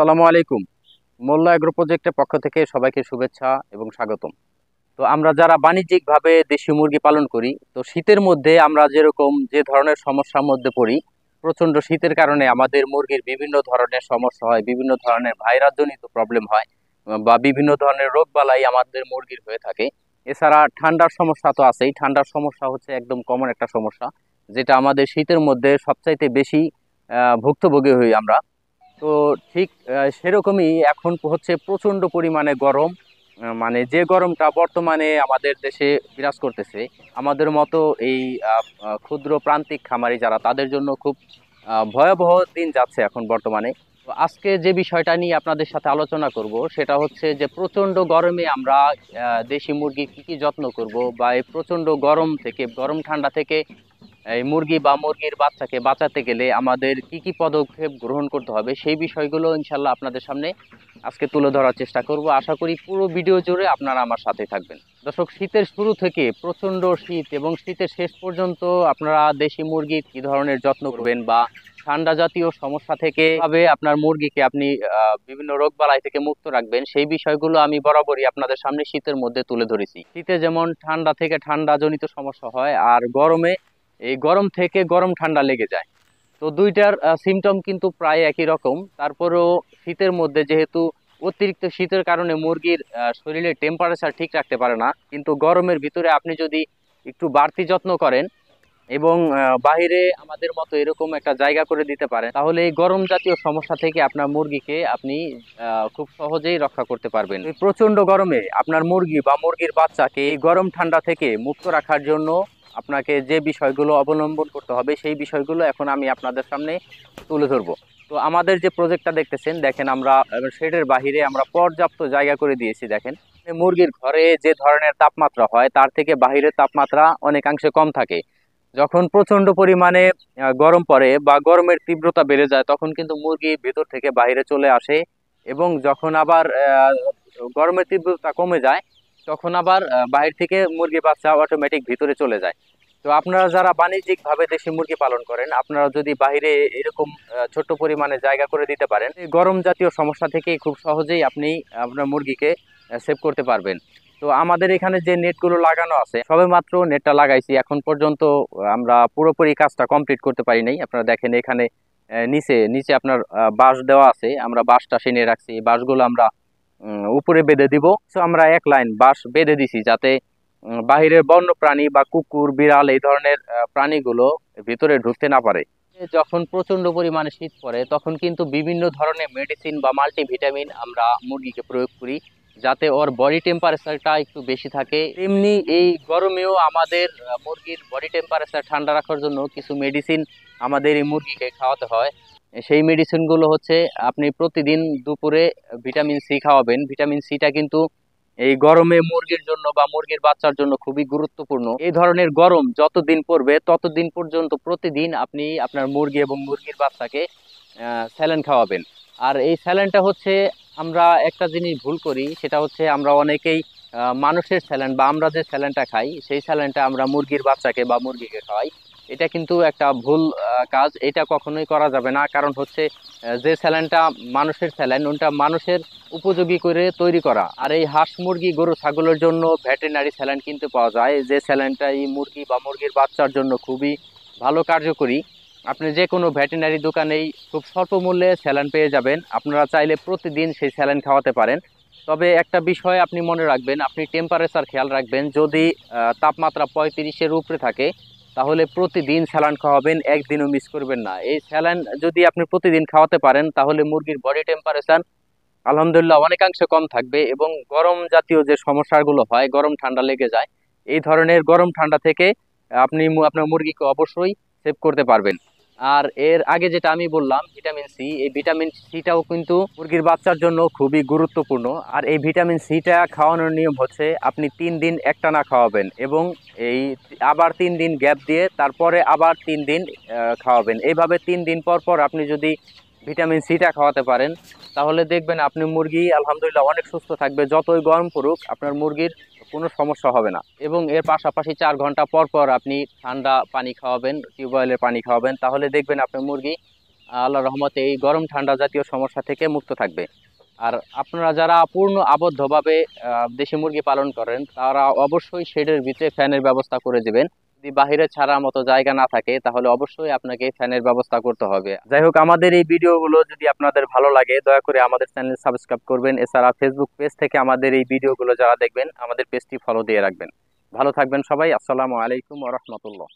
সালামু আলাইকুম মোল্লা এগ্রো প্রজেক্টের পক্ষ থেকে সবাইকে শুভেচ্ছা এবং স্বাগতম তো আমরা যারা বাণিজ্যিকভাবে দেশি মুরগি পালন করি তো শীতের মধ্যে আমরা যেরকম যে ধরনের সমস্যার মধ্যে পড়ি প্রচণ্ড শীতের কারণে আমাদের মুরগির বিভিন্ন ধরনের সমস্যা হয় বিভিন্ন ধরনের ভাইরাসজনিত প্রবলেম হয় বা বিভিন্ন ধরনের রোগ বালাই আমাদের মুরগির হয়ে থাকে এছাড়া ঠান্ডার সমস্যা তো আছেই ঠান্ডার সমস্যা হচ্ছে একদম কমন একটা সমস্যা যেটা আমাদের শীতের মধ্যে সবচাইতে বেশি ভুক্তভোগী হই আমরা তো ঠিক সেরকমই এখন হচ্ছে প্রচণ্ড পরিমাণে গরম মানে যে গরমটা বর্তমানে আমাদের দেশে বিরাজ করতেছে আমাদের মতো এই ক্ষুদ্র প্রান্তিক খামারি যারা তাদের জন্য খুব ভয়াবহ দিন যাচ্ছে এখন বর্তমানে তো আজকে যে বিষয়টা নিয়ে আপনাদের সাথে আলোচনা করব সেটা হচ্ছে যে প্রচণ্ড গরমে আমরা দেশি মুরগি কী কী যত্ন করব বা এই প্রচণ্ড গরম থেকে গরম ঠান্ডা থেকে এই মুরগি বা মুরগির বাচ্চাকে বাঁচাতে গেলে আমাদের কি কি পদক্ষেপ গ্রহণ করতে হবে সেই বিষয়গুলো ইনশাল্লাহ আপনাদের সামনে আজকে তুলে ধরার চেষ্টা করব আশা করি পুরো ভিডিও জুড়ে আপনারা আমার সাথে থাকবেন দর্শক শীতের শুরু থেকে প্রচণ্ড শীত এবং শীতের শেষ পর্যন্ত আপনারা দেশি মুরগির কি ধরনের যত্ন করবেন বা ঠান্ডা জাতীয় সমস্যা থেকে ভাবে আপনার মুরগিকে আপনি বিভিন্ন রোগ বালাই থেকে মুক্ত রাখবেন সেই বিষয়গুলো আমি বরাবরই আপনাদের সামনে শীতের মধ্যে তুলে ধরেছি শীতে যেমন ঠান্ডা থেকে ঠান্ডা জনিত সমস্যা হয় আর গরমে এই গরম থেকে গরম ঠান্ডা লেগে যায় তো দুইটার সিমটম কিন্তু প্রায় একই রকম তারপরেও শীতের মধ্যে যেহেতু অতিরিক্ত শীতের কারণে মুরগির শরীরে টেম্পারেচার ঠিক রাখতে পারে না কিন্তু গরমের ভিতরে আপনি যদি একটু বাড়তি যত্ন করেন এবং বাহিরে আমাদের মতো এরকম একটা জায়গা করে দিতে পারেন তাহলে এই গরম জাতীয় সমস্যা থেকে আপনার মুরগিকে আপনি খুব সহজেই রক্ষা করতে পারবেন প্রচন্ড গরমে আপনার মুরগি বা মুরগির বাচ্চাকে এই গরম ঠান্ডা থেকে মুক্ত রাখার জন্য আপনাকে যে বিষয়গুলো অবলম্বন করতে হবে সেই বিষয়গুলো এখন আমি আপনাদের সামনে তুলে ধরব তো আমাদের যে প্রজেক্টটা দেখতেছেন দেখেন আমরা শেডের বাহিরে আমরা পর্যাপ্ত জায়গা করে দিয়েছি দেখেন মুরগির ঘরে যে ধরনের তাপমাত্রা হয় তার থেকে বাহিরের তাপমাত্রা অনেকাংশে কম থাকে যখন প্রচণ্ড পরিমাণে গরম পড়ে বা গরমের তীব্রতা বেড়ে যায় তখন কিন্তু মুরগি ভেতর থেকে বাইরে চলে আসে এবং যখন আবার গরমের তীব্রতা কমে যায় তখন আবার বাইরে থেকে মুরগি বাচ্চা অটোমেটিক ভিতরে চলে যায় তো আপনারা যারা বাণিজ্যিকভাবে দেশি মুরগি পালন করেন আপনারা যদি বাহিরে এরকম ছোট পরিমাণে জায়গা করে দিতে পারেন গরম জাতীয় সমস্যা থেকে খুব সহজেই আপনি আপনার মুরগিকে সেভ করতে পারবেন তো আমাদের এখানে যে নেটগুলো লাগানো আছে সবে মাত্র নেটটা লাগাইছি এখন পর্যন্ত আমরা পুরোপুরি কাজটা কমপ্লিট করতে পারি নাই আপনারা দেখেন এখানে নিচে নিচে আপনার বাঁশ দেওয়া আছে আমরা বাঁশটা সেনে রাখছি বাঁশগুলো আমরা উপরে বেঁধে দিব সো আমরা এক লাইন বাঁশ বেঁধে দিছি যাতে বাহিরের বন্য প্রাণী বা কুকুর বিড়াল এই ধরনের প্রাণীগুলো ভিতরে ঢুকতে না পারে যখন প্রচণ্ড পরিমাণে শীত পড়ে তখন কিন্তু বিভিন্ন ধরনের মেডিসিন বা মাল্টিভিটামিন আমরা মুরগিকে প্রয়োগ করি যাতে ওর বডি টেম্পারেচারটা একটু বেশি থাকে তেমনি এই গরমেও আমাদের মুরগির বডি টেম্পারেচার ঠান্ডা রাখার জন্য কিছু মেডিসিন আমাদের এই মুরগিকে খাওয়াতে হয় সেই মেডিসিনগুলো হচ্ছে আপনি প্রতিদিন দুপুরে ভিটামিন সি খাওয়াবেন ভিটামিন সিটা কিন্তু এই গরমে মুরগির জন্য বা মুরগির বাচ্চার জন্য খুবই গুরুত্বপূর্ণ এই ধরনের গরম যতদিন পড়বে ততদিন পর্যন্ত প্রতিদিন আপনি আপনার মুরগি এবং মুরগির বাচ্চাকে স্যালান খাওয়াবেন আর এই স্যালানটা হচ্ছে আমরা একটা জিনিস ভুল করি সেটা হচ্ছে আমরা অনেকেই মানুষের স্যালান বা আমরা যে স্যালানটা খাই সেই স্যালানটা আমরা মুরগির বাচ্চাকে বা মুরগিকে খাওয়াই এটা কিন্তু একটা ভুল কাজ এটা কখনোই করা যাবে না কারণ হচ্ছে যে স্যালাইনটা মানুষের স্যালাইন ওটা মানুষের উপযোগী করে তৈরি করা আর এই হাঁস মুরগি গরু ছাগলের জন্য ভেটেরিনারি স্যালাইন কিনতে পাওয়া যায় যে স্যালাইনটা এই মুরগি বা মুরগির বাচ্চার জন্য খুবই ভালো কার্যকরী আপনি যে কোনো ভেটেরিনারি দোকানেই খুব স্বল্প মূল্যে স্যালাইন পেয়ে যাবেন আপনারা চাইলে প্রতিদিন সেই স্যালাইন খাওয়াতে পারেন তবে একটা বিষয় আপনি মনে রাখবেন আপনি টেম্পারেচার খেয়াল রাখবেন যদি তাপমাত্রা পঁয়ত্রিশের উপরে থাকে তাহলে প্রতিদিন স্যালান খাওয়াবেন একদিনও মিস করবেন না এই স্যালান যদি আপনি প্রতিদিন খাওয়াতে পারেন তাহলে মুরগির বডি টেম্পারেচার আলহামদুলিল্লাহ অনেকাংশে কম থাকবে এবং গরম জাতীয় যে সমস্যাগুলো হয় গরম ঠান্ডা লেগে যায় এই ধরনের গরম ঠান্ডা থেকে আপনি আপনার মুরগিকে অবশ্যই সেভ করতে পারবেন আর এর আগে যেটা আমি বললাম ভিটামিন সি এই ভিটামিন সিটাও কিন্তু মুরগির বাচ্চার জন্য খুবই গুরুত্বপূর্ণ আর এই ভিটামিন সিটা খাওয়ানোর নিয়ম হচ্ছে আপনি তিন দিন একটানা খাওয়াবেন এবং এই আবার তিন দিন গ্যাপ দিয়ে তারপরে আবার তিন দিন খাওয়াবেন এইভাবে তিন দিন পর পর আপনি যদি ভিটামিন সিটা খাওয়াতে পারেন তাহলে দেখবেন আপনি মুরগি আলহামদুলিল্লাহ অনেক সুস্থ থাকবে যতই গরম পড়ুক আপনার মুরগির কোনো সমস্যা হবে না এবং এর পাশাপাশি চার ঘন্টা পর পর আপনি ঠান্ডা পানি খাওয়াবেন টিউবওয়েলের পানি খাওয়াবেন তাহলে দেখবেন আপনার মুরগি আল্লাহ রহমতে এই গরম ঠান্ডা জাতীয় সমস্যা থেকে মুক্ত থাকবে আর আপনারা যারা পূর্ণ আবদ্ধভাবে দেশি মুরগি পালন করেন তারা অবশ্যই শেডের ভিতরে ফ্যানের ব্যবস্থা করে দেবেন যদি বাহিরে ছাড়ার মতো জায়গা না থাকে তাহলে অবশ্যই আপনাকে ফ্যানের ব্যবস্থা করতে হবে যাই হোক আমাদের এই ভিডিওগুলো যদি আপনাদের ভালো লাগে দয়া করে আমাদের চ্যানেল সাবস্ক্রাইব করবেন এছাড়া ফেসবুক পেজ থেকে আমাদের এই ভিডিওগুলো যারা দেখবেন আমাদের পেজটি ফলো দিয়ে রাখবেন ভালো থাকবেন সবাই আসসালামু আলাইকুম রহমতুল্লাহ